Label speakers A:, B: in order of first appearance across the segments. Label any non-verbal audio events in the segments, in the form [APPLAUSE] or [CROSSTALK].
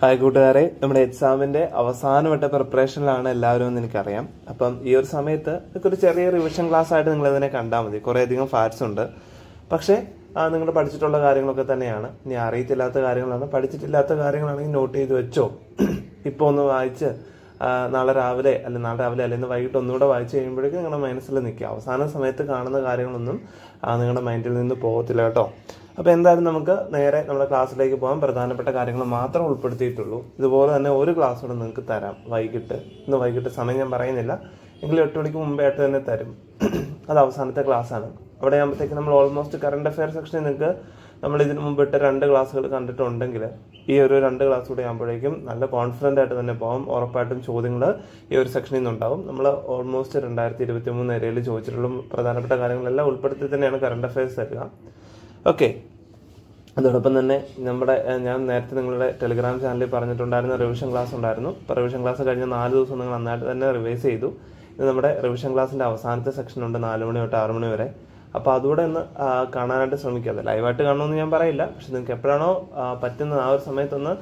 A: hi കൂട്ടുകാരെ നമ്മുടെ എക്സാമിന്റെ അവസാനവട്ട പ്രിപ്പറേഷനിലാണ് എല്ലാവരും എന്ന് എനിക്കറിയാം അപ്പം ഈ ഒരു സമയത്ത് ഇതൊക്കെ ഒരു ചെറിയ റിവിഷൻ ക്ലാസ് ആയിട്ട് നിങ്ങൾ ഇതിനെ കണ്ടാൽ മതി അധികം ഫാക്ട്സ് ഉണ്ട് പക്ഷേ നിങ്ങൾ പഠിച്ചിട്ടുള്ള കാര്യങ്ങളൊക്കെ തന്നെയാണ് ഇനി അറിയത്തില്ലാത്ത കാര്യങ്ങളാണ് പഠിച്ചിട്ടില്ലാത്ത കാര്യങ്ങളാണെങ്കിൽ നോട്ട് ചെയ്ത് വെച്ചോ ഇപ്പൊ ഒന്ന് വായിച്ച് നാളെ രാവിലെ അല്ലെ നാളെ രാവിലെ അല്ലെങ്കിൽ വൈകിട്ട് ഒന്നുകൂടെ വായിച്ച് കഴിയുമ്പോഴേക്കും നിങ്ങളുടെ മനസ്സിൽ നിൽക്കുക അവസാന സമയത്ത് കാണുന്ന കാര്യങ്ങളൊന്നും നിങ്ങളുടെ മൈൻഡിൽ നിന്ന് പോകത്തില്ല കേട്ടോ അപ്പോൾ എന്തായാലും നമുക്ക് നേരെ നമ്മുടെ ക്ലാസ്സിലേക്ക് പോകാം പ്രധാനപ്പെട്ട കാര്യങ്ങൾ മാത്രം ഉൾപ്പെടുത്തിയിട്ടുള്ളൂ ഇതുപോലെ തന്നെ ഒരു ക്ലാസ് കൂടെ നിങ്ങൾക്ക് തരാം വൈകിട്ട് ഇന്ന് വൈകിട്ട് സമയം ഞാൻ പറയുന്നില്ല എങ്കിലും എട്ട് മണിക്ക് മുമ്പായിട്ട് തന്നെ തരും അത് അവസാനത്തെ ക്ലാസ്സാണ് അവിടെ ആകുമ്പോഴത്തേക്ക് നമ്മൾ ഓൾമോസ്റ്റ് കറണ്ട് അഫയർ സെക്ഷനിൽ നിങ്ങൾക്ക് നമ്മൾ ഇതിന് മുമ്പിട്ട് രണ്ട് ക്ലാസ്സുകൾ കണ്ടിട്ടുണ്ടെങ്കിൽ ഈ ഒരു രണ്ട് ക്ലാസ് കൂടെ ആകുമ്പോഴേക്കും നല്ല കോൺഫിഡൻ്റ് ആയിട്ട് തന്നെ പോകാം ഉറപ്പായിട്ടും ചോദ്യങ്ങൾ ഈ ഒരു സെക്ഷനിൽ നിന്നുണ്ടാവും നമ്മൾ ഓൾമോസ്റ്റ് രണ്ടായിരത്തി ഇരുപത്തി മൂന്ന് ഏരിയയിൽ ചോദിച്ചിട്ടുള്ള പ്രധാനപ്പെട്ട കാര്യങ്ങളെല്ലാം ഉൾപ്പെടുത്തി തന്നെയാണ് കറണ്ട് അഫയേഴ്സ് തരിക ഓക്കെ അതോടൊപ്പം തന്നെ നമ്മുടെ ഞാൻ നേരത്തെ നിങ്ങളുടെ ടെലിഗ്രാം ചാനലിൽ പറഞ്ഞിട്ടുണ്ടായിരുന്ന റിവിഷൻ ക്ലാസ് ഉണ്ടായിരുന്നു ഇപ്പം റിവിഷൻ ക്ലാസ് കഴിഞ്ഞ നാല് ദിവസം നിങ്ങൾ നന്നായിട്ട് തന്നെ റിവൈസ് ചെയ്തു ഇത് നമ്മുടെ റിവിഷൻ ക്ലാസ്സിൻ്റെ അവസാനത്തെ സെക്ഷൻ ഉണ്ട് നാല് മണി തൊട്ട് ആറ് മണി വരെ അപ്പോൾ അതുകൂടെ ഒന്ന് കാണാനായിട്ട് ശ്രമിക്കാതെ ലൈവായിട്ട് കാണണമെന്ന് ഞാൻ പറയില്ല പക്ഷെ നിങ്ങൾക്ക് എപ്പോഴാണോ പറ്റുന്ന ആ ഒരു സമയത്തൊന്ന്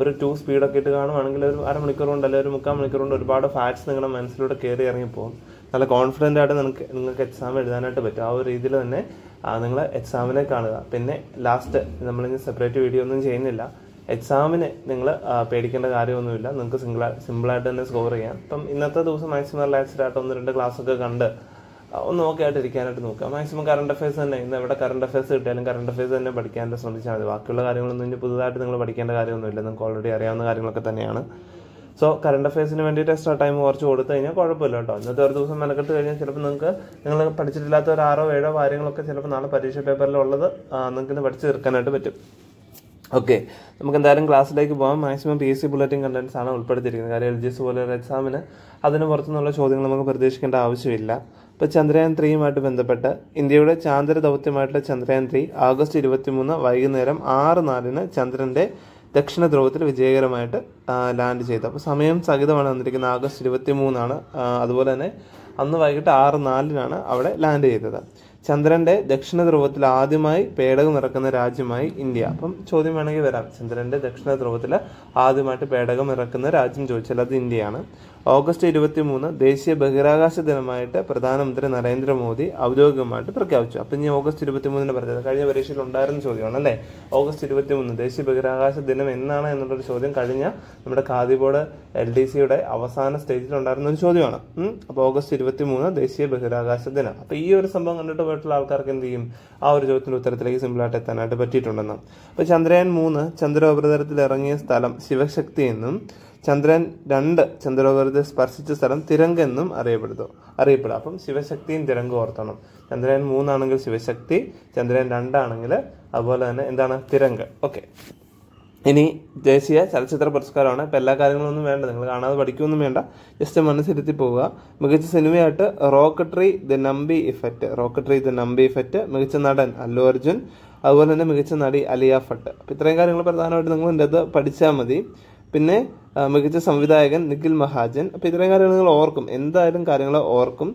A: ഒരു ടു സ്പീഡൊക്കെ ഇട്ട് കാണുവാണെങ്കിൽ ഒരു അരമണിക്കൂർ കൊണ്ട് അല്ലെങ്കിൽ ഒരു മുക്കാൽ മണിക്കൂർ കൊണ്ട് ഒരുപാട് ഫാക്ട്സ് നിങ്ങളുടെ മനസ്സിലൂടെ കയറി ഇറങ്ങിപ്പോകും നല്ല കോൺഫിഡൻ്റ് ആയിട്ട് നിങ്ങൾക്ക് നിങ്ങൾക്ക് എക്സാം എഴുതാനായിട്ട് പറ്റും ആ ഒരു രീതിയിൽ തന്നെ നിങ്ങൾ എക്സാമിനെ കാണുക പിന്നെ ലാസ്റ്റ് നമ്മളിനി സെപ്പറേറ്റ് വീഡിയോ ഒന്നും ചെയ്യുന്നില്ല എക്സാമിന് നിങ്ങൾ പേടിക്കേണ്ട കാര്യമൊന്നുമില്ല നിങ്ങൾക്ക് സിംഗിൾ സിമ്പിളായിട്ട് തന്നെ സ്കോർ ചെയ്യാം ഇപ്പം ഇന്നത്തെ ദിവസം മാക്സിമം റിലാക്സ്ഡ് ആയിട്ട് ഒന്ന് രണ്ട് ക്ലാസ്സൊക്കെ കണ്ട് ഒന്ന് നോക്കിയായിട്ട് ആയിട്ട് ഇരിക്കാനായിട്ട് നോക്കുക മാക്സിമം കറണ്ട് അഫയേഴ്സ് തന്നെ ഇന്ന് എവിടെ കറണ്ട് അഫയേഴ്സ് കിട്ടിയാലും കറണ്ട് അഫയേഴ്സ് തന്നെ പഠിക്കാനായിട്ട് ശ്രമിച്ചാൽ മതി ബാക്കിയുള്ള കാര്യങ്ങളൊന്നും ഇനി പുതുതായിട്ട് നിങ്ങൾ പഠിക്കേണ്ട കാര്യമൊന്നുമില്ല നിങ്ങൾക്ക് ഓൾറെഡി അറിയാവുന്ന കാര്യങ്ങളൊക്കെ തന്നെയാണ് സോ കറണ്ട് അഫയേഴ്സിന് വേണ്ടിയിട്ട് എക്സ്ട്രാ ടൈം കുറച്ച് കൊടുത്തു കഴിഞ്ഞാൽ കുഴപ്പമില്ല കേട്ടോ ഇന്നത്തെ ഒരു ദിവസം മെനക്കെട്ട് കഴിഞ്ഞാൽ ചിലപ്പോൾ നിങ്ങൾക്ക് നിങ്ങൾ പഠിച്ചിട്ടില്ലാത്ത ഒരു ആറോ ഏഴോ കാര്യങ്ങളൊക്കെ ചിലപ്പോൾ നാളെ പരീക്ഷ പേപ്പറിലുള്ളത് നിങ്ങൾക്ക് പഠിച്ചു തീർക്കാനായിട്ട് പറ്റും ഓക്കെ നമുക്ക് എന്തായാലും ക്ലാസ്സിലേക്ക് പോകാം maximum P S C bulletin contents ആണ് ഉൾപ്പെടുത്തിയിരിക്കുന്നത് കാര്യം എൽ ജി എസ് പോലെ ഒരു എക്സാമിന് അതിന് പുറത്തുനിന്നുള്ള ചോദ്യങ്ങൾ നമുക്ക് പ്രതീക്ഷിക്കേണ്ട ആവശ്യമില്ല ഇപ്പോൾ ചന്ദ്രയാൻ ത്രീയുമായിട്ട് ബന്ധപ്പെട്ട് ഇന്ത്യയുടെ ചാന്ദ്ര ദൗത്യമായിട്ടുള്ള ചന്ദ്രയാൻ ത്രീ ആഗസ്റ്റ് ഇരുപത്തിമൂന്ന് വൈകുന്നേരം ആറ് നാലിന് ചന്ദ്രൻ്റെ ദക്ഷിണ ധ്രുവത്തിൽ വിജയകരമായിട്ട് ലാൻഡ് ചെയ്തു അപ്പോൾ സമയം സഹിതമാണ് വന്നിരിക്കുന്നത് ആഗസ്റ്റ് ഇരുപത്തി മൂന്നാണ് അതുപോലെ തന്നെ അന്ന് വൈകിട്ട് ആറ് നാലിനാണ് അവിടെ ലാൻഡ് ചെയ്തത് ചന്ദ്രൻ്റെ ദക്ഷിണ ധ്രുവത്തിൽ ആദ്യമായി പേടകം ഇറക്കുന്ന രാജ്യമായി ഇന്ത്യ അപ്പം ചോദ്യം വേണമെങ്കിൽ വരാം ചന്ദ്രൻ്റെ ദക്ഷിണ ധ്രുവത്തിൽ ആദ്യമായിട്ട് പേടകം ഇറക്കുന്ന രാജ്യം ചോദിച്ചാൽ അത് ഇന്ത്യയാണ് ഓഗസ്റ്റ് ഇരുപത്തി മൂന്ന് ദേശീയ ബഹിരാകാശ ദിനമായിട്ട് പ്രധാനമന്ത്രി നരേന്ദ്രമോദി ഔദ്യോഗികമായിട്ട് പ്രഖ്യാപിച്ചു അപ്പം ഇനി ഓഗസ്റ്റ് ഇരുപത്തി മൂന്നിന് പറഞ്ഞത് കഴിഞ്ഞ പരീക്ഷയിൽ ഉണ്ടായിരുന്ന ചോദ്യമാണ് അല്ലേ ഓഗസ്റ്റ് ഇരുപത്തി മൂന്ന് ദേശീയ ബഹിരാകാശ ദിനം എന്നാണ് എന്നുള്ളൊരു ചോദ്യം കഴിഞ്ഞ നമ്മുടെ ഖാദി ബോർഡ് എൽ ഡി സിയുടെ അവസാന സ്റ്റേജിൽ ഉണ്ടായിരുന്ന ഒരു ചോദ്യമാണ് അപ്പോൾ ഓഗസ്റ്റ് ഇരുപത്തി മൂന്ന് ദേശീയ ബഹിരാകാശ ദിനം അപ്പോൾ ഈ ഒരു സംഭവം കണ്ടിട്ട് പോയിട്ടുള്ള ആൾക്കാർക്ക് എന്ത് ചെയ്യും ആ ഒരു ചോദ്യത്തിൻ്റെ ഉത്തരത്തിലേക്ക് സിമ്പിളായിട്ട് എത്താനായിട്ട് പറ്റിയിട്ടുണ്ടെന്ന് അപ്പോൾ ചന്ദ്രയാൻ മൂന്ന് ചന്ദ്രോപരിതലത്തിൽ ഇറങ്ങിയ സ്ഥലം ശിവശക്തി എന്നും ചന്ദ്രൻ രണ്ട് ചന്ദ്രോപരത്തെ സ്പർശിച്ച സ്ഥലം തിരങ്ക് എന്നും അറിയപ്പെടുന്നു അറിയപ്പെടും അപ്പം ശിവശക്തിയും തിരങ്കും ഓർത്തണം ചന്ദ്രൻ മൂന്നാണെങ്കിൽ ശിവശക്തി ചന്ദ്രൻ രണ്ടാണെങ്കിൽ അതുപോലെ തന്നെ എന്താണ് തിരങ്ക് ഓക്കെ ഇനി ദേശീയ ചലച്ചിത്ര പുരസ്കാരമാണ് ഇപ്പം എല്ലാ കാര്യങ്ങളൊന്നും വേണ്ട നിങ്ങൾ കാണാതെ പഠിക്കുകയൊന്നും വേണ്ട ജസ്റ്റ് മനസ്സിരുത്തി പോവുക മികച്ച സിനിമയായിട്ട് Rocketry the Nambi effect Rocketry the Nambi effect മികച്ച നടൻ അല്ലു അർജുൻ അതുപോലെ തന്നെ മികച്ച നടി അലിയ ഭട്ട് അപ്പം ഇത്രയും കാര്യങ്ങൾ പ്രധാനമായിട്ട് നിങ്ങൾ എൻ്റെ അത് പഠിച്ചാൽ മതി പിന്നെ മികച്ച സംവിധായകൻ നിഖിൽ മഹാജൻ അപ്പോൾ ഇത്രയും കാര്യങ്ങൾ നിങ്ങൾ ഓർക്കും എന്തായാലും കാര്യങ്ങൾ ഓർക്കും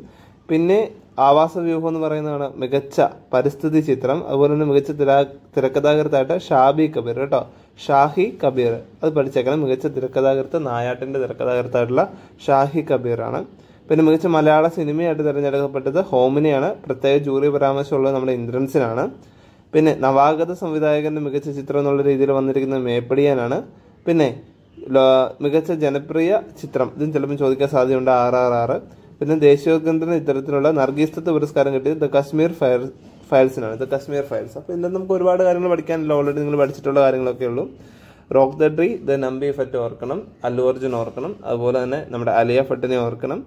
A: പിന്നെ ആവാസ വ്യൂഹം എന്ന് പറയുന്നതാണ് മികച്ച പരിസ്ഥിതി ചിത്രം അതുപോലെ തന്നെ മികച്ച തിരാ തിരക്കഥാകൃത്തായിട്ട് ഷാബി കബീർ കേട്ടോ ഷാഹി കബീർ അത് പഠിച്ചേക്കണം മികച്ച തിരക്കഥാകൃത്ത് നായാട്ടിൻ്റെ തിരക്കഥാകൃത്തായിട്ടുള്ള ഷാഹി കബീറാണ് പിന്നെ മികച്ച മലയാള സിനിമയായിട്ട് തിരഞ്ഞെടുക്കപ്പെട്ടത് ഹോമിനെയാണ് പ്രത്യേക ജൂറി പരാമർശമുള്ളത് നമ്മുടെ ഇന്ദ്രൻസിനാണ് പിന്നെ നവാഗത സംവിധായകൻ്റെ മികച്ച ചിത്രം എന്നുള്ള രീതിയിൽ വന്നിരിക്കുന്നത് മേപ്പടിയാനാണ് പിന്നെ മികച്ച ജനപ്രിയ ചിത്രം ഇതും ചിലപ്പോൾ ചോദിക്കാൻ സാധ്യതയുണ്ട് ആർ ആർ ആറ് പിന്നെ ദേശീയോദ്ഗ്രന്ഥന് ഇത്തരത്തിലുള്ള നർഗീസ്തത്വ പുരസ്കാരം കിട്ടിയത് ദ കശ്മീർ ഫയർ ഫയൽസിനാണ് ദ കശ്മീർ ഫയൽസ് അപ്പോൾ ഇന്ന് നമുക്ക് ഒരുപാട് കാര്യങ്ങൾ പഠിക്കാനില്ല ഓൾറെഡി നിങ്ങൾ പഠിച്ചിട്ടുള്ള കാര്യങ്ങളൊക്കെ ഉള്ളൂ Rocketry the Nambi effect ഓർക്കണം അല്ലു അർജുൻ ഓർക്കണം അതുപോലെ തന്നെ നമ്മുടെ അലിയ ഫട്ടിനെ ഓർക്കണം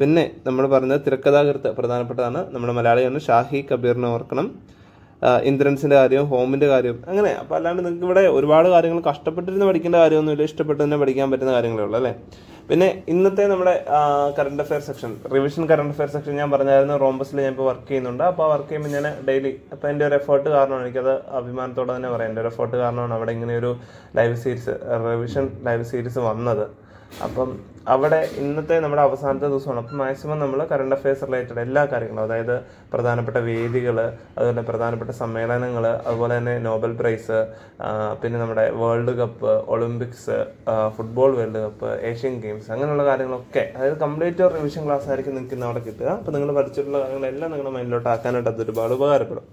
A: പിന്നെ നമ്മൾ പറഞ്ഞത് തിരക്കഥാകൃത്ത് പ്രധാനപ്പെട്ടതാണ് നമ്മുടെ മലയാളിയാണ് ഷാഹി കബീറിനെ ഓർക്കണം ഇൻഷുറൻസിൻ്റെ കാര്യം ഹോമിൻ്റെ കാര്യം അങ്ങനെ അപ്പോൾ അല്ലാണ്ട് നിങ്ങൾക്ക് ഇവിടെ ഒരുപാട് കാര്യങ്ങൾ കഷ്ടപ്പെട്ടിരുന്ന് പഠിക്കേണ്ട കാര്യമൊന്നുമില്ല ഇഷ്ടപ്പെട്ട് തന്നെ പഠിക്കാൻ പറ്റുന്ന കാര്യങ്ങളേ ഉള്ളൂ അല്ലേ പിന്നെ ഇന്നത്തെ നമ്മുടെ current affair section revision current affair section ഞാൻ പറഞ്ഞായിരുന്നു റോംബസിൽ ഞാൻ ഇപ്പോൾ വർക്ക് ചെയ്യുന്നുണ്ട് അപ്പോൾ വർക്ക് ചെയ്യുമ്പോൾ ഞാൻ ഡെയിലി അപ്പോൾ എൻ്റെ ഒരു എഫേർട്ട് കാരണമാണ് എനിക്കത് അഭിമാനത്തോടെ തന്നെ പറയാം എൻ്റെ ഒരു എഫേർട്ട് കാരണമാണ് അവിടെ ഇങ്ങനെ ഒരു live series revision live series വന്നത് അപ്പം അവിടെ ഇന്നത്തെ നമ്മുടെ അവസാനത്തെ ദിവസമാണ് അപ്പം മാക്സിമം നമ്മൾ കറണ്ട് അഫയേഴ്സ് റിലേറ്റഡ് എല്ലാ കാര്യങ്ങളും അതായത് പ്രധാനപ്പെട്ട വേദികൾ അതുപോലെ പ്രധാനപ്പെട്ട സമ്മേളനങ്ങൾ അതുപോലെ തന്നെ നോബൽ പ്രൈസ് പിന്നെ നമ്മുടെ world cup Olympics football world cup Asian games അങ്ങനെയുള്ള കാര്യങ്ങളൊക്കെ അതായത് കംപ്ലീറ്റ് റിവിഷൻ ക്ലാസ് ആയിരിക്കും നിങ്ങൾക്ക് ഇന്ന് അവിടെ കിട്ടുക അപ്പോൾ നിങ്ങൾ പഠിച്ചിട്ടുള്ള കാര്യങ്ങളെല്ലാം നിങ്ങളുടെ മൈൻഡിലോട്ട് ആക്കാനായിട്ട് അത് ഒരുപാട് ഉപകാരപ്പെടും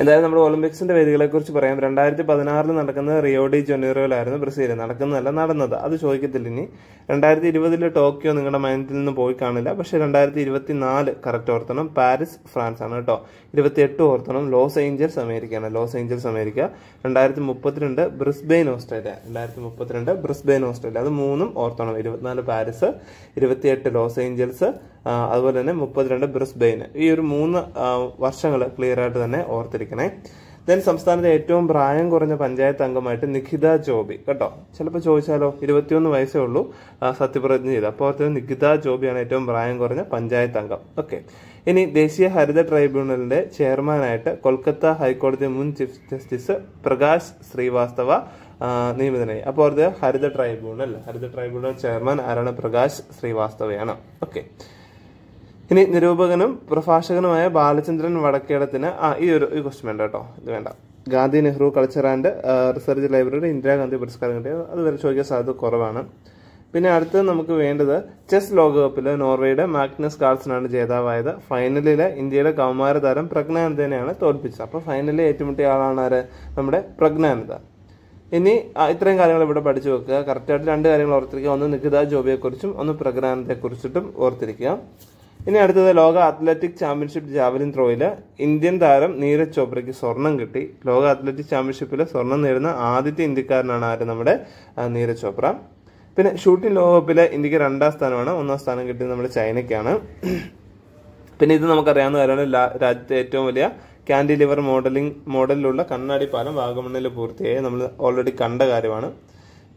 A: എന്തായാലും നമ്മുടെ ഒളിമ്പിക്സിന്റെ വേദികളെ കുറിച്ച് പറയാം രണ്ടായിരത്തി പതിനാറിൽ നടക്കുന്ന റിയോഡി ജൊനീറോയിലായിരുന്നു ബ്രസീൽ നടക്കുന്നതല്ല നടന്നത് അത് ചോദിക്കത്തില്ല ഇനി രണ്ടായിരത്തി ഇരുപതിലെ ടോക്കിയോ നിങ്ങളുടെ മൈൻഡിൽ നിന്ന് പോയി കാണില്ല പക്ഷെ രണ്ടായിരത്തി ഇരുപത്തി നാല് കറക്റ്റ് ഓർത്തണം പാരീസ് ഫ്രാൻസ് ആണ് കേട്ടോ ഇരുപത്തിയെട്ട് ഓർത്തണം ലോസ് ഏഞ്ചൽസ് അമേരിക്ക ആണ് ലോസ് ഏഞ്ചൽസ് അമേരിക്ക രണ്ടായിരത്തി മുപ്പത്തിരണ്ട് ബ്രിസ്ബെയിൻ ഓസ്ട്രേലിയ രണ്ടായിരത്തി മുപ്പത്തിരണ്ട് ബ്രിസ്ബെയിൻ ഓസ്ട്രേലിയ അത് മൂന്നും ഓർത്തണം ഇരുപത്തിനാല് പാരീസ് ഇരുപത്തിയെട്ട് ലോസ് ഏഞ്ചൽസ് അതുപോലെ തന്നെ മുപ്പത്തിരണ്ട് ബ്രിസ്ബെയിൻ ഈ ഒരു മൂന്ന് വർഷങ്ങൾ ക്ലിയർ ആയിട്ട് തന്നെ ഓർത്തിരിക്കും ചെയ്തെടുക്കണേ ദെൻ സംസ്ഥാനത്തെ ഏറ്റവും പ്രായം കുറഞ്ഞ പഞ്ചായത്ത് അംഗമായിട്ട് നിഖിത ജോബി കേട്ടോ ചിലപ്പോൾ ചോദിച്ചാലോ ഇരുപത്തിയൊന്ന് വയസ്സേ ഉള്ളൂ സത്യപ്രതിജ്ഞ ചെയ്ത് അപ്പോൾ നിഖിത ജോബിയാണ് ഏറ്റവും പ്രായം കുറഞ്ഞ പഞ്ചായത്ത് അംഗം ഓക്കെ ഇനി ദേശീയ ഹരിത ട്രൈബ്യൂണലിന്റെ ചെയർമാനായിട്ട് കൊൽക്കത്ത ഹൈക്കോടതി മുൻ ചീഫ് ജസ്റ്റിസ് പ്രകാശ് ശ്രീവാസ്തവ നിയമിതനായി അപ്പോൾ അവർ ഹരിത ട്രൈബ്യൂണൽ ഹരിത ട്രൈബ്യൂണൽ ചെയർമാൻ ആരാണ് പ്രകാശ് ശ്രീവാസ്തവയാണ് ഓക്കെ ഇനി നിരൂപകനും പ്രഭാഷകനുമായ ബാലചന്ദ്രൻ വടക്കേടത്തിന് ആ ഈ ഒരു ഈ ക്വസ്റ്റ്യൻ വേണ്ട കേട്ടോ ഇത് വേണ്ട Gandhi Nehru culture and research library Indira Gandhi പുരസ്കാരം കിട്ടിയത് അതുവരെ ചോദിക്കാൻ സാധ്യത കുറവാണ് പിന്നെ അടുത്തത് നമുക്ക് വേണ്ടത് ചെസ് ലോകകപ്പിൽ നോർവേയുടെ മാഗ്നസ് കാൾസനാണ് ജേതാവായത് ഫൈനലിൽ ഇന്ത്യയുടെ കൗമാര താരം പ്രജ്ഞാനന്ദനെയാണ് തോൽപ്പിച്ചത് അപ്പോൾ ഫൈനലിൽ ഏറ്റുമുട്ടിയ ആളാണ് ആര് നമ്മുടെ പ്രജ്ഞാനന്ദ ഇനി ഇത്രയും കാര്യങ്ങൾ ഇവിടെ പഠിച്ചു വെക്കുക കറക്റ്റായിട്ട് രണ്ട് കാര്യങ്ങൾ ഓർത്തിരിക്കുക ഒന്ന് നികിത ജോബിയെക്കുറിച്ചും ഒന്ന് പ്രജ്ഞാനന്ദയെക്കുറിച്ചിട്ടും ഓർത്തിരിക്കുക ഇനി അടുത്തത് ലോക അത്ലറ്റിക് ചാമ്പ്യൻഷിപ്പ് ജാവലിൻ ത്രോയിൽ ഇന്ത്യൻ താരം നീരജ് ചോപ്രയ്ക്ക് സ്വർണം കിട്ടി ലോക അത്ലറ്റിക് ചാമ്പ്യൻഷിപ്പിൽ സ്വർണം നേടുന്ന ആദ്യത്തെ ഇന്ത്യക്കാരനാണ് ആര് നമ്മുടെ നീരജ് ചോപ്ര പിന്നെ ഷൂട്ടിംഗ് ലോകകപ്പിൽ ഇന്ത്യക്ക് രണ്ടാം സ്ഥാനമാണ് ഒന്നാം സ്ഥാനം കിട്ടിയത് നമ്മുടെ ചൈനയ്ക്കാണ് പിന്നെ ഇത് നമുക്കറിയാവുന്ന കാര്യമാണ് രാജ്യത്തെ ഏറ്റവും വലിയ കാൻഡി ലിവർ മോഡലിംഗ് മോഡലിലുള്ള കണ്ണാടി പാലം വാഗമണ്ണിൽ പൂർത്തിയായി നമ്മൾ ഓൾറെഡി കണ്ട കാര്യമാണ്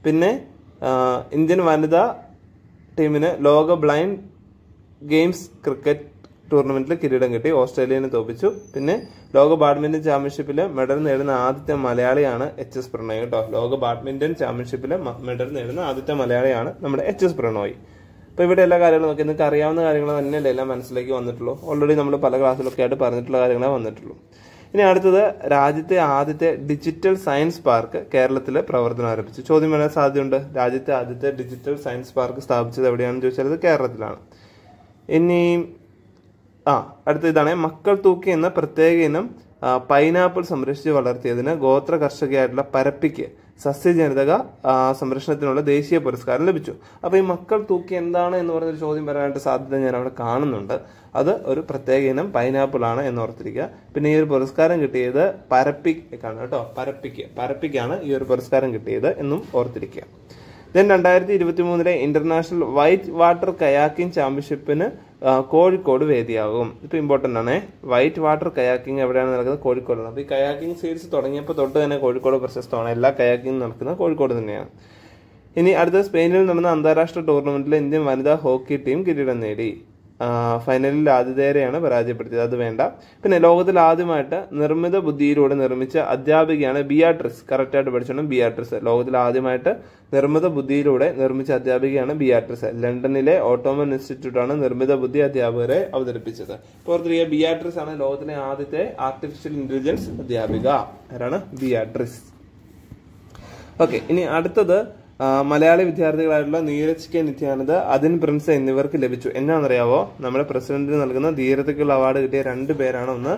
A: പിന്നെ ഇന്ത്യൻ വനിതാ ടീമിന് ലോക ബ്ലൈൻഡ് ഗെയിംസ് ക്രിക്കറ്റ് ടൂർണമെന്റിൽ കിരീടം കിട്ടി ഓസ്ട്രേലിയനെ തോപ്പിച്ചു പിന്നെ ലോക ബാഡ്മിന്റൺ ചാമ്പ്യൻഷിപ്പിൽ മെഡൽ നേടുന്ന ആദ്യത്തെ മലയാളിയാണ് എച്ച് എസ് പ്രണോയ് കേട്ടോ ലോക ബാഡ്മിന്റൺ ചാമ്പ്യൻഷിപ്പിൽ മെഡൽ നേടുന്ന ആദ്യത്തെ മലയാളിയാണ് നമ്മുടെ എച്ച് എസ് പ്രണോയ് അപ്പോൾ ഇവിടെ എല്ലാ കാര്യങ്ങളും നോക്കി നിങ്ങൾക്ക് അറിയാവുന്ന കാര്യങ്ങൾ തന്നെയല്ലേ എല്ലാം മനസ്സിലേക്ക് വന്നിട്ടുള്ളൂ ഓൾറെഡി നമ്മൾ പല ക്ലാസ്സിലൊക്കെ ആയിട്ട് പറഞ്ഞിട്ടുള്ള കാര്യങ്ങളെ വന്നിട്ടുള്ളൂ ഇനി അടുത്തത് രാജ്യത്തെ ആദ്യത്തെ ഡിജിറ്റൽ സയൻസ് പാർക്ക് കേരളത്തിൽ പ്രവർത്തനം ആരംഭിച്ചു ചോദ്യം വരാൻ സാധ്യതയുണ്ട് രാജ്യത്തെ ആദ്യത്തെ ഡിജിറ്റൽ സയൻസ് പാർക്ക് സ്ഥാപിച്ചത് എവിടെയാണെന്ന് ചോദിച്ചാൽ അത് കേരളത്തിലാണ് ഇനി ആ അടുത്ത ഇതാണ് മക്കൾ തൂക്കി എന്ന പ്രത്യേക ഇനം പൈനാപ്പിൾ സംരക്ഷിച്ച് വളർത്തിയതിന് ഗോത്ര കർഷകയായിട്ടുള്ള പരപ്പിക്ക് സസ്യജനിതക സംരക്ഷണത്തിനുള്ള ദേശീയ പുരസ്കാരം ലഭിച്ചു അപ്പോൾ ഈ മക്കൾ തൂക്കി എന്താണ് എന്ന് പറഞ്ഞൊരു ചോദ്യം വരാനായിട്ട് സാധ്യത ഞാൻ അവിടെ കാണുന്നുണ്ട് അത് ഒരു പ്രത്യേക ഇനം പൈനാപ്പിൾ ആണ് എന്ന് ഓർത്തിരിക്കുക പിന്നെ ഈ ഒരു പുരസ്കാരം കിട്ടിയത് പരപ്പിക്കാണ് കേട്ടോ പരപ്പിക്ക് പരപ്പിക്കാണ് ഈ ഒരു പുരസ്കാരം കിട്ടിയത് എന്നും ഓർത്തിരിക്കുക ദെൻ രണ്ടായിരത്തി ഇരുപത്തി മൂന്നിലെ ഇന്റർനാഷണൽ വൈറ്റ് വാട്ടർ കയാക്കിംഗ് ചാമ്പ്യൻഷിപ്പിന് കോഴിക്കോട് വേദിയാകും ഇപ്പൊ ഇമ്പോർട്ടന്റ് ആണ് വൈറ്റ് വാട്ടർ കയാക്കിംഗ് എവിടെയാണ് നടക്കുന്നത് കോഴിക്കോടാണ് അപ്പൊ ഈ കയാക്കിംഗ് സീരീസ് തുടങ്ങിയപ്പോൾ തൊട്ട് തന്നെ കോഴിക്കോട് പ്രശസ്തമാണ് എല്ലാ കയാക്കിംഗ് നടക്കുന്നത് കോഴിക്കോട് തന്നെയാണ് ഇനി അടുത്ത സ്പെയിനിൽ നടന്ന അന്താരാഷ്ട്ര ടൂർണമെന്റിൽ ഇന്ത്യൻ വനിതാ ഹോക്കി ടീം കിരീടം നേടി ഫൈനലിൽ ആതിഥേയരെയാണ് പരാജയപ്പെടുത്തിയത് അത് വേണ്ട പിന്നെ ലോകത്തിൽ ആദ്യമായിട്ട് നിർമ്മിത ബുദ്ധിയിലൂടെ നിർമ്മിച്ച അധ്യാപികയാണ് ബിയാട്രിസ് കറക്റ്റായിട്ട് പഠിച്ചോണം ബിയാട്രിസ് ലോകത്തിൽ ആദ്യമായിട്ട് നിർമ്മിത ബുദ്ധിയിലൂടെ നിർമ്മിച്ച അധ്യാപികയാണ് ബിയാട്രിസ് ലണ്ടനിലെ ഓട്ടോമൻ ഇൻസ്റ്റിറ്റ്യൂട്ടാണ് നിർമ്മിത ബുദ്ധി അധ്യാപകരെ അവതരിപ്പിച്ചത് ഓർത്തിരിക്കുക ബിയാട്രിസ് ആണ് ലോകത്തിലെ ആദ്യത്തെ ആർട്ടിഫിഷ്യൽ ഇന്റലിജൻസ് അധ്യാപിക ആരാണ് ബിയാട്രിസ് ഓക്കെ ഇനി അടുത്തത് മലയാളി വിദ്യാർത്ഥികളായിട്ടുള്ള നീരജ് കെ നിത്യാനന്ദ അതിൻ പ്രിൻസ് എന്നിവർക്ക് ലഭിച്ചു എന്നാണെന്നറിയാവോ നമ്മുടെ പ്രസിഡന്റിന് നൽകുന്ന ധീരതയ്ക്കുള്ള അവാർഡ് കിട്ടിയ രണ്ട് പേരാണ് ഒന്ന്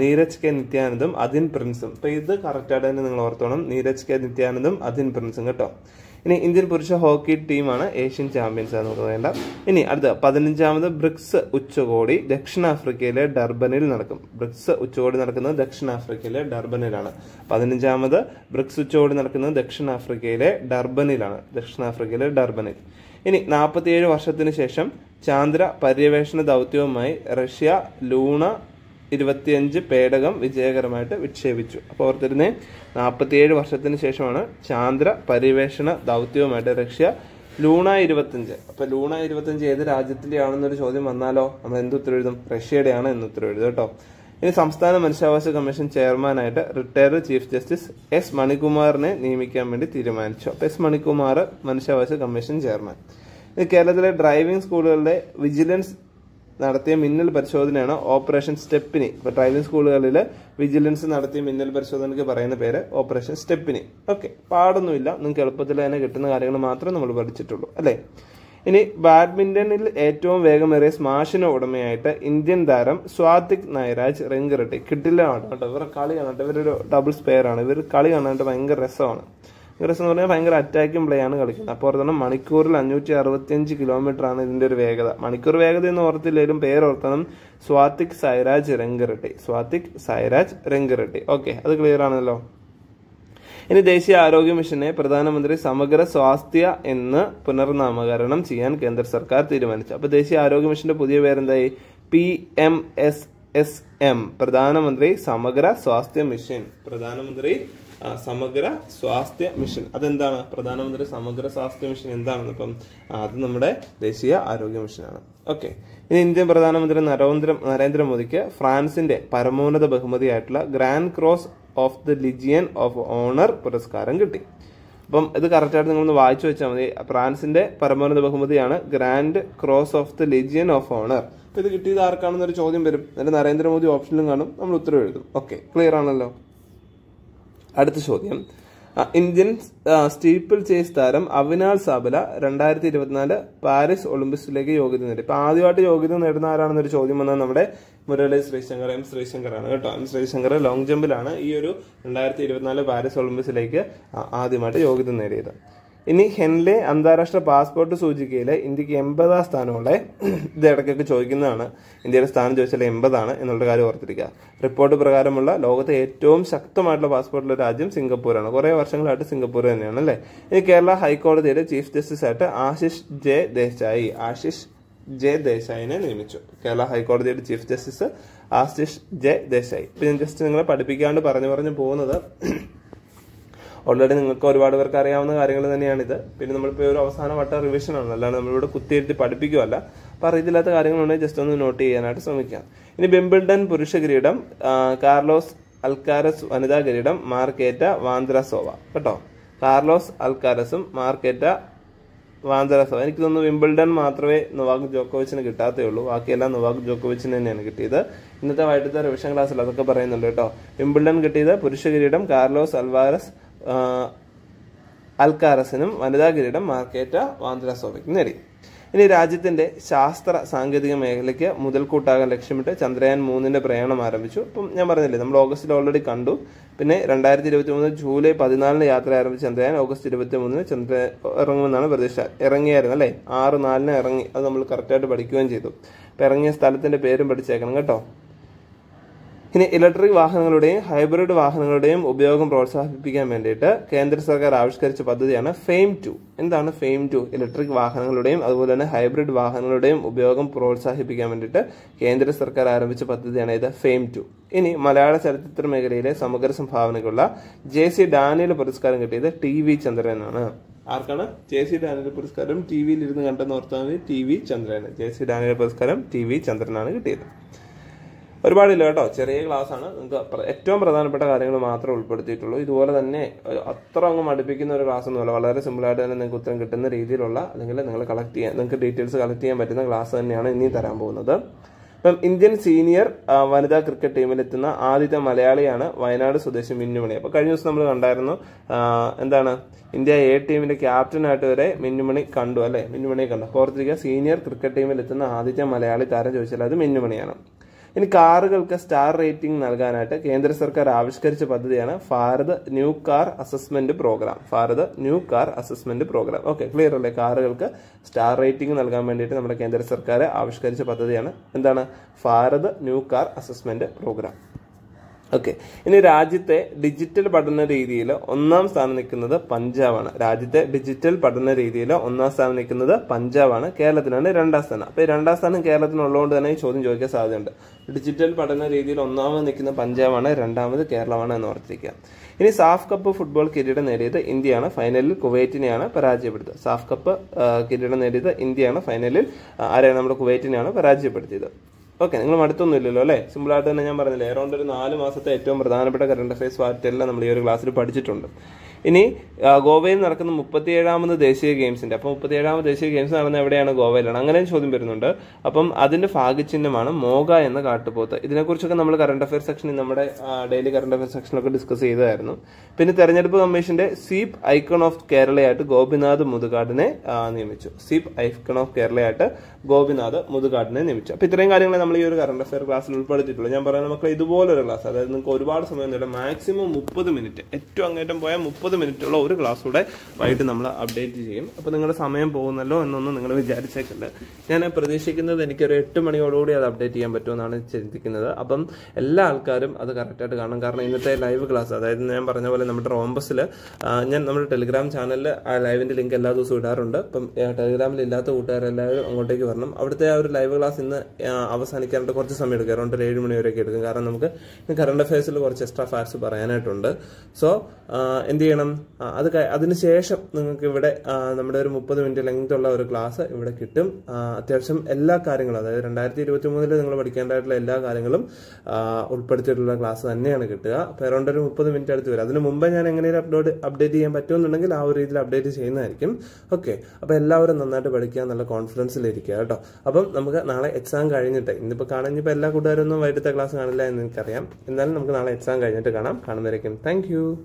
A: നീരജ് കെ നിത്യാനന്ദും അതിൻ പ്രിൻസും അപ്പോൾ ഇത് കറക്റ്റായിട്ട് തന്നെ നിങ്ങൾ ഓർത്തോണം നീരജ് കെ നിത്യാനന്ദും അതിൻ പ്രിൻസും കേട്ടോ ഇനി ഇന്ത്യൻ പുരുഷ ഹോക്കി ടീമാണ് ഏഷ്യൻ ചാമ്പ്യൻസ് എന്ന് പറയേണ്ട ഇനി അടുത്ത പതിനഞ്ചാമത് ബ്രിക്സ് ഉച്ചകോടി ദക്ഷിണാഫ്രിക്കയിലെ ഡർബനിൽ നടക്കും ബ്രിക്സ് ഉച്ചകോടി നടക്കുന്നത് ദക്ഷിണാഫ്രിക്കയിലെ ഡർബനിലാണ് പതിനഞ്ചാമത് ബ്രിക്സ് ഉച്ചകോടി നടക്കുന്നത് ദക്ഷിണാഫ്രിക്കയിലെ ഡർബനിലാണ് ദക്ഷിണാഫ്രിക്കയിലെ ഡർബനിൽ ഇനി നാൽപ്പത്തിയേഴ് വർഷത്തിന് ശേഷം ചാന്ദ്ര പര്യവേഷണ ദൗത്യവുമായി റഷ്യ ലൂണ ഇരുപത്തിയഞ്ച് പേടകം വിജയകരമായിട്ട് വിക്ഷേപിച്ചു അപ്പോൾ ഓർത്തിരുന്നേ നാൽപ്പത്തിയേഴ് വർഷത്തിന് ശേഷമാണ് ചാന്ദ്ര പരിവേഷണ ദൗത്യവുമായിട്ട് റഷ്യ ലൂണ ഇരുപത്തിയഞ്ച് അപ്പോൾ ലൂണ ഇരുപത്തിയഞ്ച് ഏത് രാജ്യത്തിൻ്റെയാണെന്നൊരു ചോദ്യം വന്നാലോ നമ്മൾ എന്ത് ഉത്തരം എഴുതും റഷ്യയുടെയാണ് എന്ന് ഉത്തരം കേട്ടോ ഇനി സംസ്ഥാന മനുഷ്യാവകാശ കമ്മീഷൻ ചെയർമാനായിട്ട് റിട്ടയർഡ് ചീഫ് ജസ്റ്റിസ് എസ് മണികുമാറിനെ നിയമിക്കാൻ വേണ്ടി തീരുമാനിച്ചു അപ്പോൾ എസ് മണികുമാർ മനുഷ്യാവകാശ കമ്മീഷൻ ചെയർമാൻ കേരളത്തിലെ ഡ്രൈവിംഗ് സ്കൂളുകളുടെ വിജിലൻസ് നടത്തിയ മിന്നൽ പരിശോധനയാണ് ഓപ്പറേഷൻ സ്റ്റെപ്പിനി ഇപ്പൊ ഡ്രൈവിംഗ് സ്കൂളുകളിൽ വിജിലൻസ് നടത്തിയ മിന്നൽ പരിശോധനയ്ക്ക് പറയുന്ന പേര് ഓപ്പറേഷൻ സ്റ്റെപ്പിനി ഓക്കെ പാടൊന്നുമില്ല നിങ്ങൾക്ക് എളുപ്പത്തിൽ തന്നെ കിട്ടുന്ന കാര്യങ്ങൾ മാത്രമേ നമ്മൾ പഠിച്ചിട്ടുള്ളൂ അല്ലേ ഇനി ബാഡ്മിന്റണിൽ ഏറ്റവും വേഗമേറിയ സ്മാഷിന് ഉടമയായിട്ട് ഇന്ത്യൻ താരം സ്വാതിക് നായരാജ് റിങ്ക് കിട്ടില്ല കേട്ടോ ഇവരുടെ കളി കാണട്ടെ ഇവരൊരു ഡബിൾസ് പെയർ ആണ് ഇവർ കളി കാണാനായിട്ട് ഭയങ്കര രസമാണ് യുവറസ് എന്ന് പറഞ്ഞാൽ ഭയങ്കര അറ്റാക്കും പ്ലേ ആണ് കളിക്കുന്നത് അപ്പോൾ ഓർത്തണം മണിക്കൂറിൽ അഞ്ഞൂറ്റി അറുപത്തിയഞ്ച് കിലോമീറ്റർ ആണ് ഇതിൻ്റെ ഒരു വേഗത മണിക്കൂർ വേഗത എന്ന് ഓർത്തില്ലെങ്കിലും ഓർത്തണം സ്വാതിക് സൈരാജ് രംഗറെട്ടി സ്വാതിക് സൈരാജ് രംഗറെട്ടി ഓക്കെ അത് ക്ലിയർ ആണല്ലോ ഇനി ദേശീയ ആരോഗ്യ മിഷനെ പ്രധാനമന്ത്രി സമഗ്ര സ്വാസ്ഥ്യ എന്ന് പുനർനാമകരണം ചെയ്യാൻ കേന്ദ്ര സർക്കാർ തീരുമാനിച്ചു അപ്പോൾ ദേശീയ ആരോഗ്യ മിഷന്റെ പുതിയ പേരെന്തായി P M S S M പ്രധാനമന്ത്രി സമഗ്ര സ്വാസ്ഥ്യ മിഷൻ പ്രധാനമന്ത്രി സമഗ്ര സ്വാസ്ഥ്യ മിഷൻ അതെന്താണ് പ്രധാനമന്ത്രി സമഗ്ര സ്വാസ്ഥ്യ മിഷൻ എന്താണെന്ന് ഇപ്പം അത് നമ്മുടെ ദേശീയ ആരോഗ്യ മിഷനാണ് ഓക്കെ ഇനി ഇന്ത്യൻ പ്രധാനമന്ത്രി നരേന്ദ്ര നരേന്ദ്രമോദിക്ക് ഫ്രാൻസിന്റെ പരമോന്നത ബഹുമതിയായിട്ടുള്ള grand cross of the legion of honour പുരസ്കാരം കിട്ടി അപ്പം ഇത് കറക്റ്റായിട്ട് നിങ്ങളൊന്ന് വായിച്ചു വെച്ചാൽ മതി ഫ്രാൻസിന്റെ പരമോന്നത ബഹുമതിയാണ് grand cross of the legion of honour ഇത് കിട്ടിയത് ആർക്കാണെന്നൊരു ചോദ്യം വരും എന്നിട്ട് നരേന്ദ്രമോദി ഓപ്ഷനിലും കാണും നമ്മൾ ഉത്തരവ് എഴുതും ഓക്കെ ക്ലിയർ ആണല്ലോ അടുത്ത ചോദ്യം ഇന്ത്യൻ സ്റ്റീപ്പിൾ ചേസ് താരം അവിനാൾ സാബല രണ്ടായിരത്തി ഇരുപത്തിനാല് പാരീസ് ഒളിമ്പിക്സിലേക്ക് യോഗ്യത നേടി ഇപ്പൊ ആദ്യമായിട്ട് യോഗ്യത നേടുന്ന ആരാണെന്നൊരു ചോദ്യം വന്നാൽ നമ്മുടെ മുരളി ശ്രീശങ്കർ എം ആണ് കേട്ടോ എം ശ്രീശങ്കർ ലോങ് ജമ്പിലാണ് ഈ ഒരു രണ്ടായിരത്തി ഇരുപത്തിനാല് പാരീസ് ഒളിമ്പിക്സിലേക്ക് ആദ്യമായിട്ട് യോഗ്യത നേടിയത് ഇനി ഹെൻലെ അന്താരാഷ്ട്ര പാസ്പോർട്ട് സൂചികയിൽ ഇന്ത്യക്ക് എൺപതാം സ്ഥാനമുള്ള [CLEARS THROAT] ഇത് ഇടയ്ക്കൊക്കെ ചോദിക്കുന്നതാണ് ഇന്ത്യയുടെ സ്ഥാനം ചോദിച്ചാൽ എൺപതാണ് എന്നുള്ള കാര്യം ഓർത്തിരിക്കുക റിപ്പോർട്ട് പ്രകാരമുള്ള ലോകത്തെ ഏറ്റവും ശക്തമായിട്ടുള്ള പാസ്പോർട്ടുള്ള രാജ്യം സിംഗപ്പൂരാണ് കുറേ വർഷങ്ങളായിട്ട് സിംഗപ്പൂർ തന്നെയാണ് അല്ലേ ഇനി കേരള ഹൈക്കോടതിയുടെ ചീഫ് ജസ്റ്റിസ് ആയിട്ട് ആശിഷ് ജെ ദേശായി ആശിഷ് ജെ ദേശായിനെ നിയമിച്ചു കേരള ഹൈക്കോടതിയുടെ chief justice Ashish J Desai ഇപ്പം ഞാൻ ജസ്റ്റ് നിങ്ങളെ പഠിപ്പിക്കാണ്ട് പറഞ്ഞു പറഞ്ഞു പോകുന്നത് ഓൾറെഡി നിങ്ങൾക്ക് ഒരുപാട് പേർക്ക് അറിയാവുന്ന കാര്യങ്ങൾ തന്നെയാണിത് പിന്നെ നമ്മളിപ്പോൾ ഒരു അവസാന വട്ട റിവിഷൻ ആണ് അല്ലാണ്ട് നമ്മളിവിടെ കുത്തിയിരുത്തി പഠിപ്പിക്കുമല്ല അപ്പോൾ അറിയത്തില്ലാത്ത കാര്യങ്ങളുണ്ടെങ്കിൽ ജസ്റ്റ് ഒന്ന് നോട്ട് ചെയ്യാനായിട്ട് ശ്രമിക്കാം ഇനി ബിംബിൾഡൺ പുരുഷ കിരീടം കാർലോസ് അൽക്കാരസ് വനിതാ കിരീടം മാർക്കേറ്റ വാന്ദ്രസോവ കേട്ടോ കാർലോസ് അൽക്കാരസും മാർക്കേറ്റ വാന്ദ്രസോവ എനിക്ക് തോന്നുന്നു വിംബിൾഡൺ മാത്രമേ നുവാക് ജോക്കോവിച്ചിന് കിട്ടാത്തേയുള്ളൂ ബാക്കിയെല്ലാം നുവാക് ജോക്കോവിച്ചിന് തന്നെയാണ് കിട്ടിയത് ഇന്നത്തെ വൈകിട്ടത്തെ റിവിഷൻ ക്ലാസ്സിൽ അതൊക്കെ പറയുന്നുണ്ട് കേട്ടോ വിംബിൾഡൺ കിട്ടിയത് പുരുഷ കിരീടം കാർലോസ് അൽവാരസ് അൽക്കാരസിനും വനിതാ കിരീടം മാർക്കേറ്റ വാന്ദ്രാസോവിക് നേടി ഇനി രാജ്യത്തിന്റെ ശാസ്ത്ര സാങ്കേതിക മേഖലയ്ക്ക് മുതൽക്കൂട്ടാകാൻ ലക്ഷ്യമിട്ട് ചന്ദ്രയാൻ മൂന്നിന്റെ പ്രയാണം ആരംഭിച്ചു ഇപ്പം ഞാൻ പറഞ്ഞില്ലേ നമ്മൾ ഓഗസ്റ്റിൽ ഓൾറെഡി കണ്ടു പിന്നെ രണ്ടായിരത്തി ഇരുപത്തി മൂന്ന് ജൂലൈ പതിനാലിന് യാത്ര ആരംഭിച്ച ചന്ദ്രയാൻ ഓഗസ്റ്റ് ഇരുപത്തി മൂന്നിന് ചന്ദ്ര ഇറങ്ങുമെന്നാണ് പ്രതീക്ഷ ഇറങ്ങിയായിരുന്നു അല്ലേ ആറ് നാലിന് ഇറങ്ങി അത് നമ്മൾ കറക്റ്റായിട്ട് പഠിക്കുകയും ചെയ്തു ഇപ്പം ഇറങ്ങിയ സ്ഥലത്തിന്റെ പേരും പഠിച്ചേക്കണം കേട്ടോ ഇനി ഇലക്ട്രിക് വാഹനങ്ങളുടെയും ഹൈബ്രിഡ് വാഹനങ്ങളുടെയും ഉപയോഗം പ്രോത്സാഹിപ്പിക്കാൻ വേണ്ടിയിട്ട് കേന്ദ്ര സർക്കാർ ആവിഷ്കരിച്ച പദ്ധതിയാണ് ഫെയിം ടു എന്താണ് ഫെയിം ടു ഇലക്ട്രിക് വാഹനങ്ങളുടെയും അതുപോലെ തന്നെ ഹൈബ്രിഡ് വാഹനങ്ങളുടെയും ഉപയോഗം പ്രോത്സാഹിപ്പിക്കാൻ വേണ്ടിയിട്ട് കേന്ദ്ര സർക്കാർ ആരംഭിച്ച പദ്ധതിയാണ് ഇത് ഫെയിം ടു ഇനി മലയാള ചലച്ചിത്ര മേഖലയിലെ സമഗ്ര സംഭാവനയ്ക്കുള്ള ജെ സി ഡാനിയൽ പുരസ്കാരം കിട്ടിയത് ടി വി ആണ് ആർക്കാണ് ജെ സി ഡാനിയൽ പുരസ്കാരം ടി ഇരുന്ന് കണ്ടെന്ന് ഓർത്താൽ മതി T V Chandran J C Daniel പുരസ്കാരം ടി വി ചന്ദ്രനാണ് കിട്ടിയത് ഒരുപാടില്ല കേട്ടോ ചെറിയ ക്ലാസ് ആണ് നിങ്ങൾക്ക് ഏറ്റവും പ്രധാനപ്പെട്ട കാര്യങ്ങൾ മാത്രമേ ഉൾപ്പെടുത്തിയിട്ടുള്ളൂ ഇതുപോലെ തന്നെ അത്ര അങ്ങ് മടുപ്പിക്കുന്ന ഒരു ക്ലാസ് ഒന്നുമല്ല വളരെ സിമ്പിളായിട്ട് തന്നെ നിങ്ങൾക്ക് ഉത്തരം കിട്ടുന്ന രീതിയിലുള്ള അല്ലെങ്കിൽ നിങ്ങൾ കളക്ട് ചെയ്യാൻ നിങ്ങൾക്ക് ഡീറ്റെയിൽസ് കളക്ട് ചെയ്യാൻ പറ്റുന്ന ക്ലാസ് തന്നെയാണ് ഇനിയും തരാൻ പോകുന്നത് ഇപ്പം ഇന്ത്യൻ സീനിയർ വനിതാ ക്രിക്കറ്റ് ടീമിലെത്തുന്ന ആദ്യത്തെ മലയാളിയാണ് വയനാട് സ്വദേശി മിന്നുമണി അപ്പോൾ കഴിഞ്ഞ ദിവസം നമ്മൾ കണ്ടായിരുന്നു എന്താണ് ഇന്ത്യ എ ടീമിന്റെ ക്യാപ്റ്റനായിട്ട് വരെ മിന്നുമണി കണ്ടു അല്ലേ മിന്നുമണിയെ കണ്ടു അപ്പോൾ സീനിയർ ക്രിക്കറ്റ് ടീമിലെത്തുന്ന ആദ്യത്തെ മലയാളി താരം ചോദിച്ചാൽ അത് മിന്നുമണിയാണ് ഇനി കാറുകൾക്ക് സ്റ്റാർ റേറ്റിംഗ് നൽകാനായിട്ട് കേന്ദ്ര സർക്കാർ ആവിഷ്കരിച്ച പദ്ധതിയാണ് Bharat new car assessment programme Bharat new car assessment programme okay clear അല്ലേ കാറുകൾക്ക് സ്റ്റാർ റേറ്റിംഗ് നൽകാൻ വേണ്ടിയിട്ട് നമ്മുടെ കേന്ദ്ര സർക്കാർ ആവിഷ്കരിച്ച പദ്ധതിയാണ് എന്താണ് Bharat new car assessment programme okay ഇനി രാജ്യത്തെ ഡിജിറ്റൽ പഠന രീതിയിൽ ഒന്നാം സ്ഥാനം നിൽക്കുന്നത് പഞ്ചാബാണ് രാജ്യത്തെ ഡിജിറ്റൽ പഠന രീതിയിൽ ഒന്നാം സ്ഥാനം നിൽക്കുന്നത് പഞ്ചാബാണ് കേരളത്തിനാണ് രണ്ടാം സ്ഥാനം അപ്പോൾ രണ്ടാം സ്ഥാനം കേരളത്തിനുള്ളതുകൊണ്ട് തന്നെ ഈ ചോദ്യം ചോദിക്കാൻ സാധ്യതയുണ്ട് ഡിജിറ്റൽ പഠന രീതിയിൽ ഒന്നാമത് നിൽക്കുന്ന പഞ്ചാബാണ് രണ്ടാമത് കേരളമാണ് എന്ന് ഓർത്തിരിക്കുക ഇനി സാഫ് കപ്പ് ഫുട്ബോൾ കിരീടം നേടിയത് ഇന്ത്യയാണ് ഫൈനലിൽ കുവൈറ്റിനെയാണ് പരാജയപ്പെടുത്തിയത് സാഫ് കപ്പ് കിരീടം നേടിയത് ഇന്ത്യയാണ് ഫൈനലിൽ ആരെയാണ് നമ്മുടെ കുവൈറ്റിനെയാണ് പരാജയപ്പെടുത്തിയത് ഓക്കെ നിങ്ങൾ മടുത്തൊന്നും ഇല്ലല്ലോ അല്ലേ സിമ്പിളായിട്ട് തന്നെ ഞാൻ പറഞ്ഞില്ലേ ഏറൗണ്ട് ഒരു നാല് മാസത്തെ ഏറ്റവും പ്രധാനപ്പെട്ട കറണ്ട് അഫയേഴ്സ് പാറ്റെല്ലാം നമ്മൾ ഈ ഒരു ക്ലാസ്സിൽ പഠിച്ചിട്ടുണ്ട് ഇനി ഗോവയിൽ നടക്കുന്ന മുപ്പത്തിയേഴാമത് ദേശീയ ഗെയിംസിന്റെ അപ്പം മുപ്പത്തിയേഴാമത് ദേശീയ ഗെയിംസ് നടന്ന എവിടെയാണ് ഗോവയിലാണ് അങ്ങനെയും ചോദ്യം വരുന്നുണ്ട് അപ്പം അതിന്റെ ഭാഗചിഹ്നമാണ് മോഗ എന്ന കാട്ടുപോത്ത് ഇതിനെക്കുറിച്ചൊക്കെ നമ്മൾ കറണ്ട് അഫയർ സെക്ഷനിൽ നമ്മുടെ ഡെയിലി കറണ്ട് അഫയർ സെക്ഷനിലൊക്കെ ഡിസ്കസ് ചെയ്തതായിരുന്നു പിന്നെ തെരഞ്ഞെടുപ്പ് കമ്മീഷന്റെ സീപ് ഐക്കൺ ഓഫ് കേരളയായിട്ട് ഗോപിനാഥ് മുതുകാടിനെ നിയമിച്ചു സീപ് ഐക്കൺ ഓഫ് കേരളയായിട്ട് ഗോപിനാഥ് മുതുകാടിനെ നിയമിച്ചു അപ്പൊ ഇത്രയും കാര്യങ്ങളെ നമ്മൾ ഈ ഒരു കറണ്ട് അഫയർ ക്ലാസ്സിൽ ഉൾപ്പെടുത്തിയിട്ടുള്ളൂ ഞാൻ പറയുന്ന മക്കൾ ഇതുപോലൊരു ക്ലാസ് അതായത് നിങ്ങൾക്ക് ഒരുപാട് സമയം നേടാം മാക്സിമം മുപ്പത് മിനിറ്റ് ഏറ്റവും അങ്ങേറ്റം പോയാൽ മുപ്പത് മുപ്പത് മിനിറ്റുള്ള ഒരു ക്ലാസ് കൂടെ വൈകിട്ട് നമ്മൾ അപ്ഡേറ്റ് ചെയ്യും അപ്പോൾ നിങ്ങളുടെ സമയം പോകുന്നല്ലോ എന്നൊന്നും നിങ്ങൾ വിചാരിച്ചേക്കണ്ട് ഞാൻ പ്രതീക്ഷിക്കുന്നത് എനിക്കൊരു എട്ട് മണിയോടുകൂടി അത് അപ്ഡേറ്റ് ചെയ്യാൻ പറ്റുമെന്നാണ് ചിന്തിക്കുന്നത് അപ്പം എല്ലാ ആൾക്കാരും അത് കറക്റ്റായിട്ട് കാണും കാരണം ഇന്നത്തെ ലൈവ് ക്ലാസ് അതായത് ഞാൻ പറഞ്ഞ പോലെ നമ്മുടെ റോംബസിൽ ഞാൻ നമ്മുടെ ടെലിഗ്രാം ചാനലിൽ ആ ലൈവിൻ്റെ ലിങ്ക് എല്ലാ ദിവസവും ഇടാറുണ്ട് അപ്പം ടെലിഗ്രാമിൽ ഇല്ലാത്ത കൂട്ടുകാരെല്ലാവരും അങ്ങോട്ടേക്ക് വരണം അവിടുത്തെ ആ ഒരു ലൈവ് ക്ലാസ് ഇന്ന് അവസാനിക്കാനായിട്ട് കുറച്ച് സമയം എടുക്കും അറൗണ്ട് ഒരു ഏഴ് മണി വരെയൊക്കെ എടുക്കും കാരണം നമുക്ക് കറണ്ട് അഫയേഴ്സിൽ കുറച്ച് എക്സ്ട്രാ ഫാക്ട്സ് പറയാനായിട്ടുണ്ട് സോ എന്ത് ചെയ്യണം കാരണം അത് അതിനുശേഷം നിങ്ങൾക്ക് ഇവിടെ നമ്മുടെ ഒരു മുപ്പത് മിനിറ്റ് ലെങ്ത് ഉള്ള ഒരു ക്ലാസ് ഇവിടെ കിട്ടും അത്യാവശ്യം എല്ലാ കാര്യങ്ങളും അതായത് രണ്ടായിരത്തി ഇരുപത്തി മൂന്നിൽ നിങ്ങൾ പഠിക്കേണ്ടതായിട്ടുള്ള എല്ലാ കാര്യങ്ങളും ഉൾപ്പെടുത്തിയിട്ടുള്ള ക്ലാസ് തന്നെയാണ് കിട്ടുക അപ്പോൾ അറൗണ്ട് ഒരു മുപ്പത് മിനിറ്റ് അടുത്ത് വരും അതിന് മുമ്പേ ഞാൻ എങ്ങനെയും അപ്ലോഡ് അപ്ഡേറ്റ് ചെയ്യാൻ പറ്റുമെന്നുണ്ടെങ്കിൽ ആ ഒരു രീതിയിൽ അപ്ഡേറ്റ് ചെയ്യുന്നതായിരിക്കും ഓക്കെ അപ്പോൾ എല്ലാവരും നന്നായിട്ട് പഠിക്കുക എന്നുള്ള കോൺഫിഡൻസിലിരിക്കുക കേട്ടോ അപ്പം നമുക്ക് നാളെ എക്സാം കഴിഞ്ഞിട്ട് ഇന്നിപ്പോൾ ഇപ്പോൾ എല്ലാ കൂട്ടുകാരൊന്നും വൈകിട്ടത്തെ ക്ലാസ് കാണില്ല എന്ന് എനിക്കറിയാം എന്നാലും നമുക്ക് നാളെ എക്സാം കഴിഞ്ഞിട്ട് കാണാം കാണുന്നതായിരിക്കും താങ്ക്